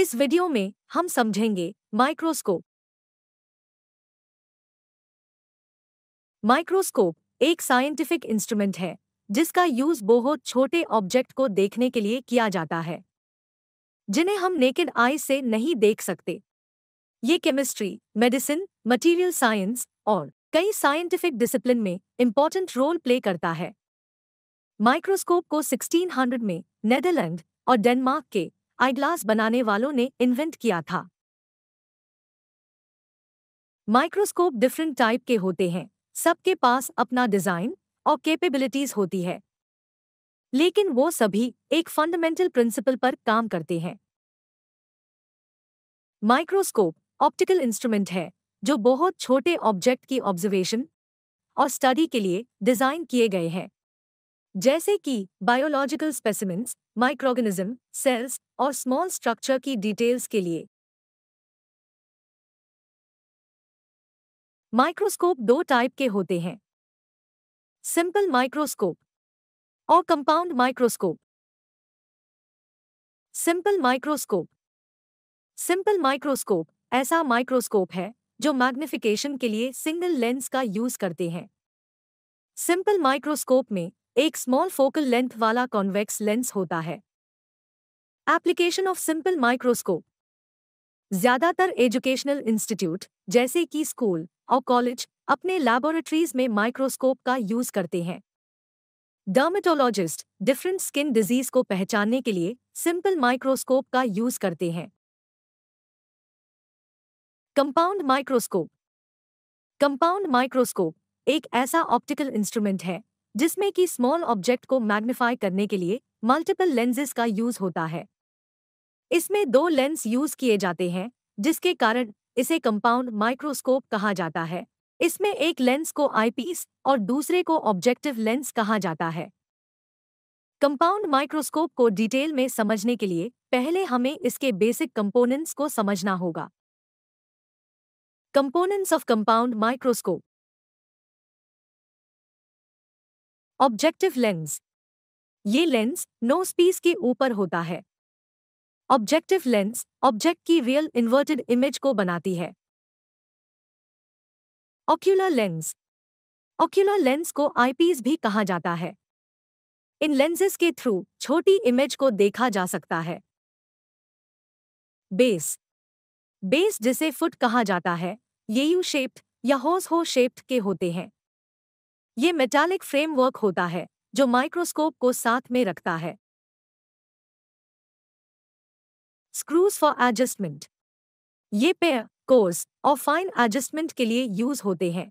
इस वीडियो में हम समझेंगे माइक्रोस्कोप माइक्रोस्कोप एक साइंटिफिक इंस्ट्रूमेंट है जिसका यूज बहुत छोटे ऑब्जेक्ट को देखने के लिए किया जाता है जिन्हें हम नेकेड आई से नहीं देख सकते ये केमिस्ट्री मेडिसिन मटेरियल साइंस और कई साइंटिफिक डिसिप्लिन में इंपॉर्टेंट रोल प्ले करता है माइक्रोस्कोप को 1600 में नेदरलैंड और डेनमार्क के आई ग्लास बनाने वालों ने इन्वेंट किया था माइक्रोस्कोप डिफरेंट टाइप के होते हैं सबके पास अपना डिजाइन और कैपेबिलिटीज होती है लेकिन वो सभी एक फंडामेंटल प्रिंसिपल पर काम करते हैं माइक्रोस्कोप ऑप्टिकल इंस्ट्रूमेंट है जो बहुत छोटे ऑब्जेक्ट की ऑब्जर्वेशन और स्टडी के लिए डिजाइन किए गए हैं जैसे कि बायोलॉजिकल स्पेसिमेंट्स माइक्रोगनिज्म सेल्स और स्मॉल स्ट्रक्चर की डिटेल्स के लिए माइक्रोस्कोप दो टाइप के होते हैं सिंपल माइक्रोस्कोप और compound microscope simple microscope simple microscope ऐसा माइक्रोस्कोप है जो मैग्निफिकेशन के लिए सिंगल लेंस का यूज करते हैं सिंपल माइक्रोस्कोप में एक स्मॉल फोकल लेंथ वाला कॉन्वेक्स लेंस होता है एप्लीकेशन ऑफ सिंपल माइक्रोस्कोप ज्यादातर एजुकेशनल इंस्टीट्यूट जैसे कि स्कूल और कॉलेज अपने लैबोरेटरीज में माइक्रोस्कोप का यूज करते हैं डर्मेटोलॉजिस्ट डिफरेंट स्किन डिजीज को पहचानने के लिए सिंपल माइक्रोस्कोप का यूज करते हैं कंपाउंड माइक्रोस्कोप कंपाउंड माइक्रोस्कोप एक ऐसा ऑप्टिकल इंस्ट्रूमेंट है जिसमें कि स्मॉल ऑब्जेक्ट को मैग्नीफाई करने के लिए मल्टीपल लेंसेज का यूज होता है इसमें दो लेंस यूज किए जाते हैं जिसके कारण इसे कंपाउंड माइक्रोस्कोप कहा जाता है इसमें एक लेंस को आईपीस और दूसरे को ऑब्जेक्टिव लेंस कहा जाता है कंपाउंड माइक्रोस्कोप को डिटेल में समझने के लिए पहले हमें इसके बेसिक कंपोनेंट्स को समझना होगा components of compound microscope objective lens ये लेंस नो पीस के ऊपर होता है ऑब्जेक्टिव लेंस ऑब्जेक्ट की रियल इन्वर्टेड इमेज को बनाती है ऑक्यूलर लेंस ऑक्यूलर लेंस को आईपीस भी कहा जाता है इन लेंसेज के थ्रू छोटी इमेज को देखा जा सकता है बेस बेस जिसे फुट कहा जाता है ये यू शेप्ड या होस हो शेप्ड के होते हैं ये मेटालिक फ्रेमवर्क होता है जो माइक्रोस्कोप को साथ में रखता है स्क्रूज फॉर एडजस्टमेंट ये पेयर कोर्स और फाइन एडजस्टमेंट के लिए यूज होते हैं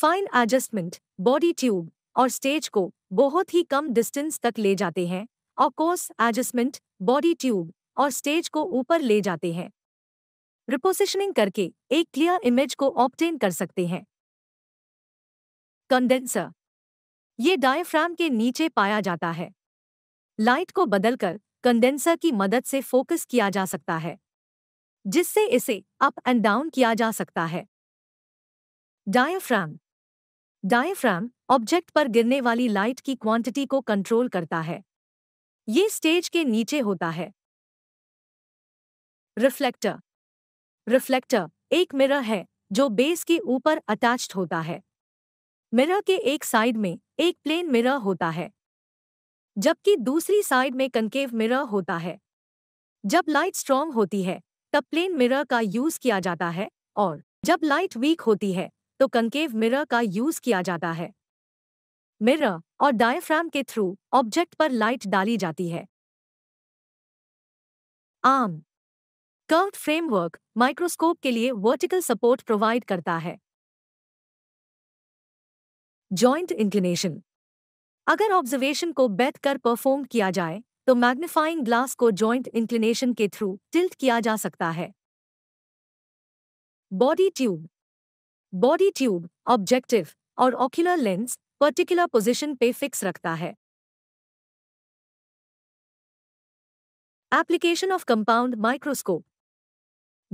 फाइन एडजस्टमेंट बॉडी ट्यूब और स्टेज को बहुत ही कम डिस्टेंस तक ले जाते हैं और कोर्स एडजस्टमेंट बॉडी ट्यूब और स्टेज को ऊपर ले जाते हैं रिपोजिशनिंग करके एक क्लियर इमेज को ऑप्टेन कर सकते हैं कंडेंसर ये डायफ्राम के नीचे पाया जाता है लाइट को बदलकर कंडेंसर की मदद से फोकस किया जा सकता है जिससे इसे अप एंड डाउन किया जा सकता है डायफ्राम डायफ्राम ऑब्जेक्ट पर गिरने वाली लाइट की क्वांटिटी को कंट्रोल करता है ये स्टेज के नीचे होता है रिफ्लेक्टर रिफ्लेक्टर एक मिरर है जो बेस के ऊपर अटैच्ड होता है मिरर के एक साइड में एक प्लेन मिरर होता है जबकि दूसरी साइड में कंकेव मिरर होता है जब लाइट स्ट्रॉन्ग होती है तब प्लेन मिरर का यूज किया जाता है और जब लाइट वीक होती है तो कंकेव मिरर का यूज किया जाता है मिरर और डायफ्राम के थ्रू ऑब्जेक्ट पर लाइट डाली जाती है आम कर्व फ्रेमवर्क माइक्रोस्कोप के लिए वर्टिकल सपोर्ट प्रोवाइड करता है जॉइंट इंक्लिनेशन अगर ऑब्जर्वेशन को बैठ कर परफॉर्म किया जाए तो मैग्नीफाइंग ग्लास को जॉइंट इंक्लिनेशन के थ्रू टिल्ट किया जा सकता है body tube body tube objective और ऑक्यूलर लेंस पर्टिकुलर पोजीशन पे फिक्स रखता है application of compound microscope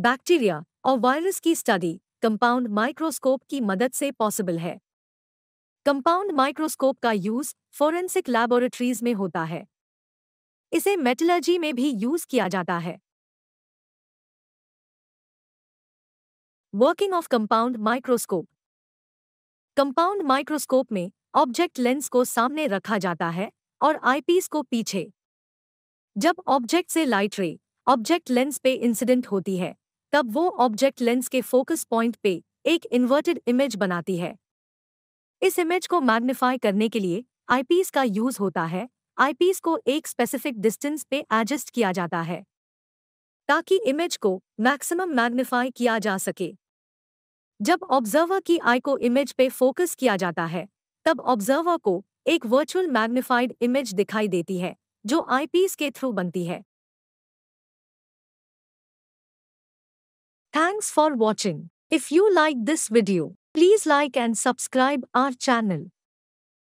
bacteria और वायरस की स्टडी कंपाउंड माइक्रोस्कोप की मदद से पॉसिबल है कंपाउंड माइक्रोस्कोप का यूज फोरेंसिक लैबोरेटरीज में होता है इसे मेटलर्जी में भी यूज किया जाता है working of compound microscope compound microscope में ऑब्जेक्ट लेंस को सामने रखा जाता है और आईपीस को पीछे जब ऑब्जेक्ट से लाइट रे ऑब्जेक्ट लेंस पे इंसिडेंट होती है तब वो ऑब्जेक्ट लेंस के फोकस पॉइंट पे एक इन्वर्टेड इमेज बनाती है इस इमेज को मैग्नीफाई करने के लिए आईपीस का यूज होता है आईपीस को एक स्पेसिफिक डिस्टेंस पे एडजस्ट किया जाता है ताकि इमेज को मैक्सिमम मैग्नीफाई किया जा सके जब ऑब्जर्वर की आई को इमेज पे फोकस किया जाता है तब ऑब्जर्वर को एक वर्चुअल मैग्नीफाइड इमेज दिखाई देती है जो आईपीस के थ्रू बनती है thanks for watching if you like this video Please like and subscribe our channel.